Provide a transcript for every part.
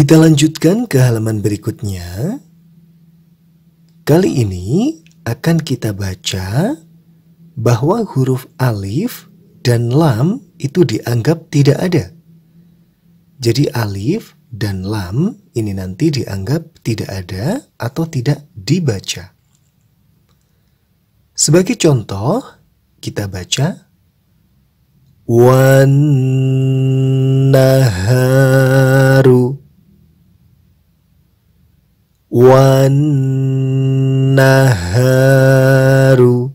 Kita lanjutkan ke halaman berikutnya. Kali ini akan kita baca bahwa huruf alif dan lam itu dianggap tidak ada. Jadi alif dan lam ini nanti dianggap tidak ada atau tidak dibaca. Sebagai contoh, kita baca wan Wanaharu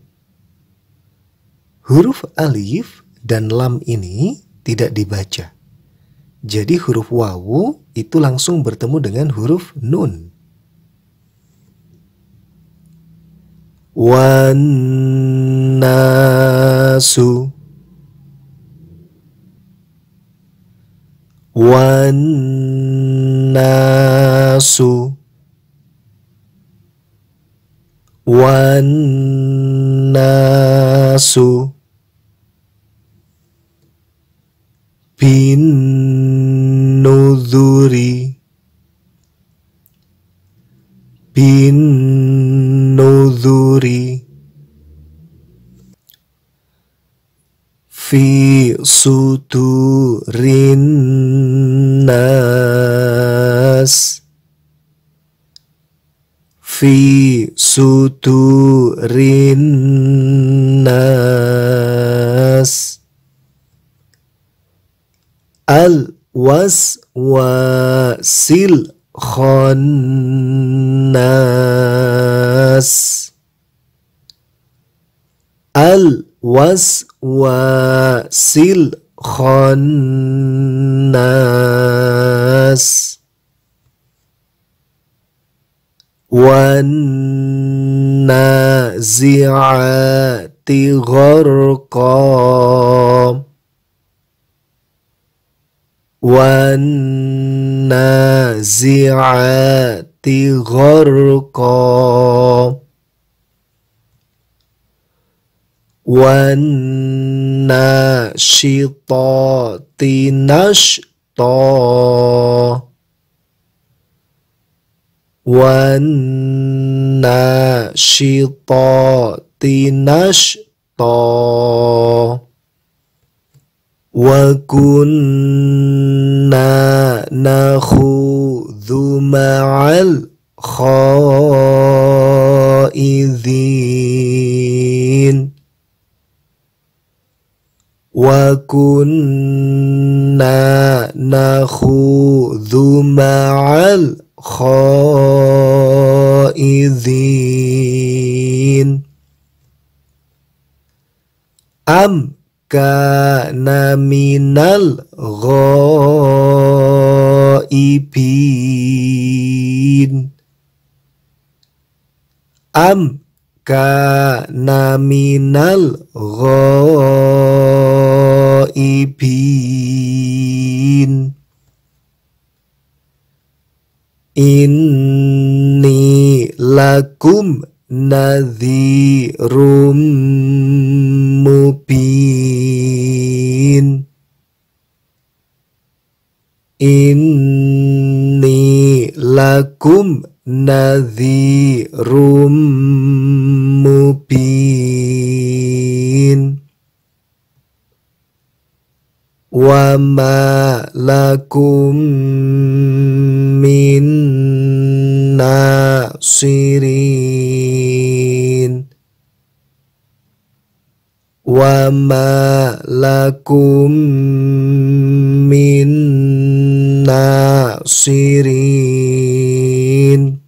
Huruf alif dan lam ini tidak dibaca. Jadi huruf wawu itu langsung bertemu dengan huruf nun. Wanasu Wanasu Wanasu Binuduri Binuduri Fi sudurin nas Fi suturin nas al waswasil khannas al waswasil khannas والنازعات غرقا والنازعات غرقا والناشطات نشطا والناشطات نشطا وكنا نخوذ مع الخائذين وكنا نخوذ مع الخائذين khaidin am kana minal ghaibin am kana minal ghaibin Inni lakum nadhirum mubin Inni lakum nadhirum mubin Wa ma lakum nasirin wa ma lakum min nasirin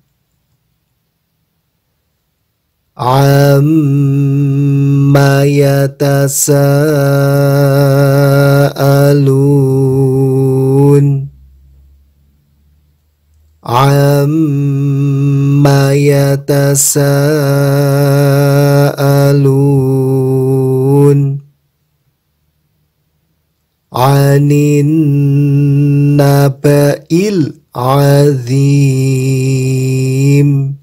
amma yatasaalun amma يتساءلون عن النبأ العظيم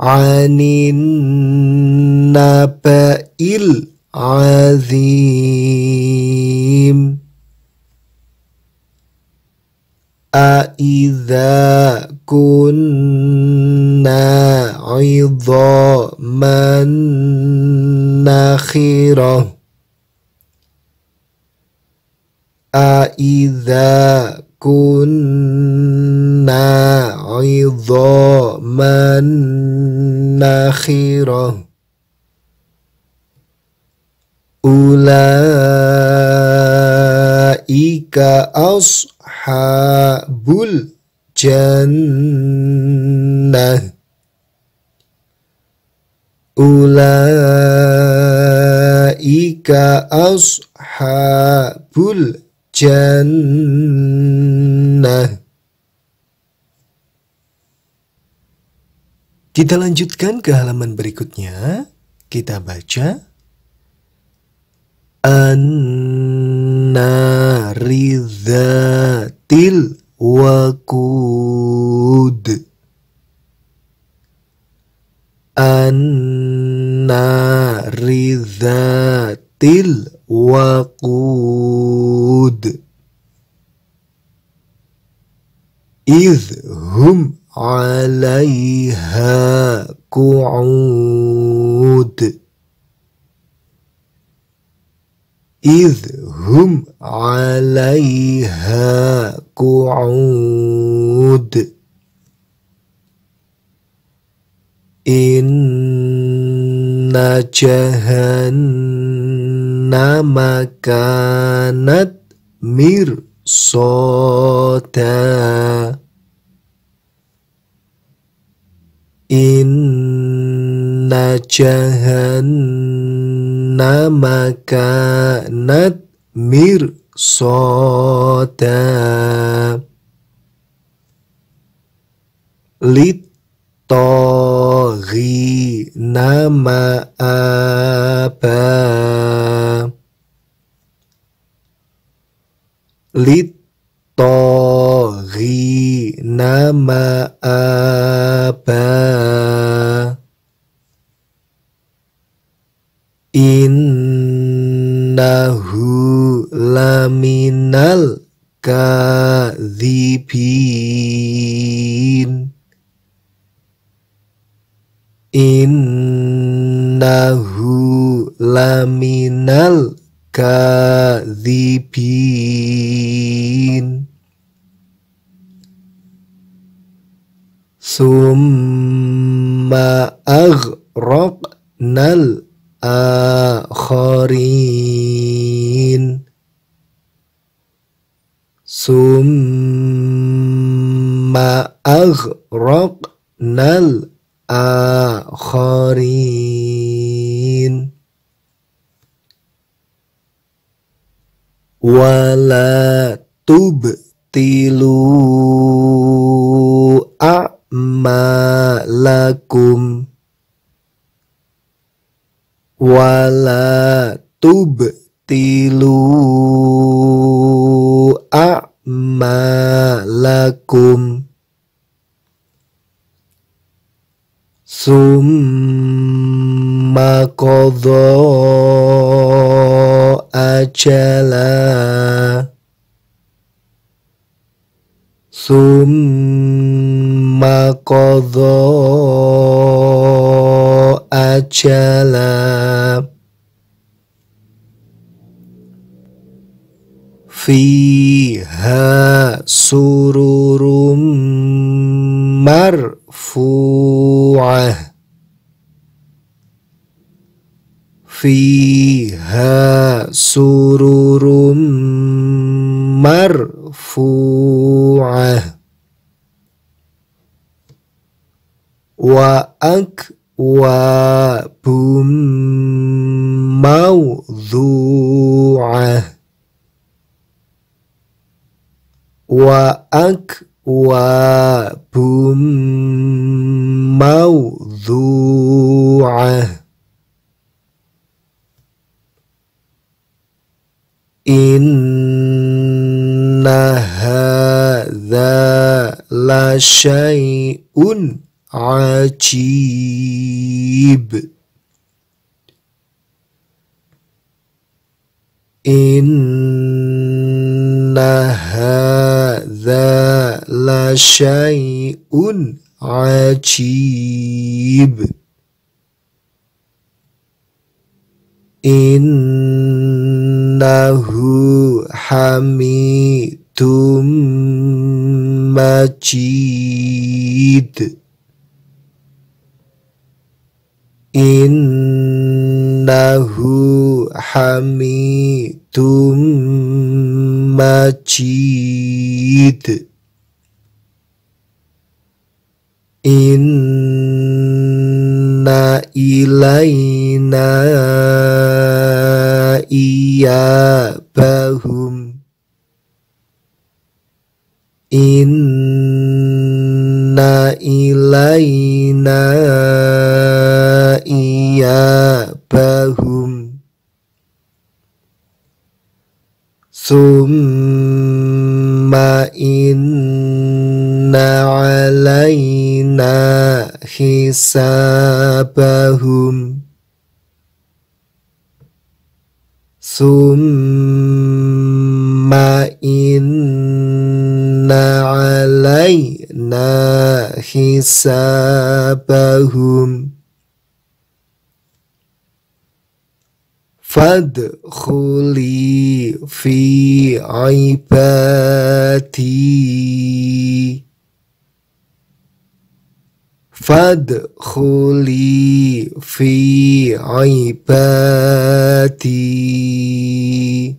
عن النبأ العظيم أإذا كنا عظاما نخرة أإذا كنا عظاما نخرة أولئك أصحاب jannah ulaika ashabul jannah Kita lanjutkan ke halaman berikutnya. Kita baca an naridhatil dzatil وقود النار ذات الوقود إذ هم عليها قعود إذ هم عليها قعود إن جهنم كانت مرصادا anna jahannama kanat lit tohi nama lit tohi nama apa innahu laminal kadhibin innahu laminal kadhibin summa aghraqnal akharin summa aghraqnal akharin wala tilu a'malakum wala tubtilu a'malakum summa qadha ajala summa qadha ajala فيها سرر مرفوعة فيها سرر مرفوعة وأكواب موضوعة وبوم موضوعة إن هذا لشيء عجيب إن Inna hadza la syai'un ajib Innahu hamidum majid Innahu hamidum majid inna ilaina iyabahum inna Iya Bahum ثم إن علينا حسابهم ثم إن علينا حسابهم فادخلي في عبادي فادخلي في عبادي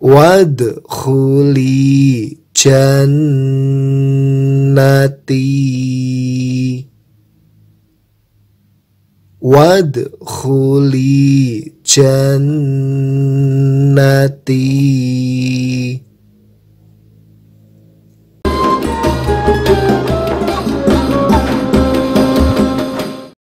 وادخلي جنتي وادخلي جنتي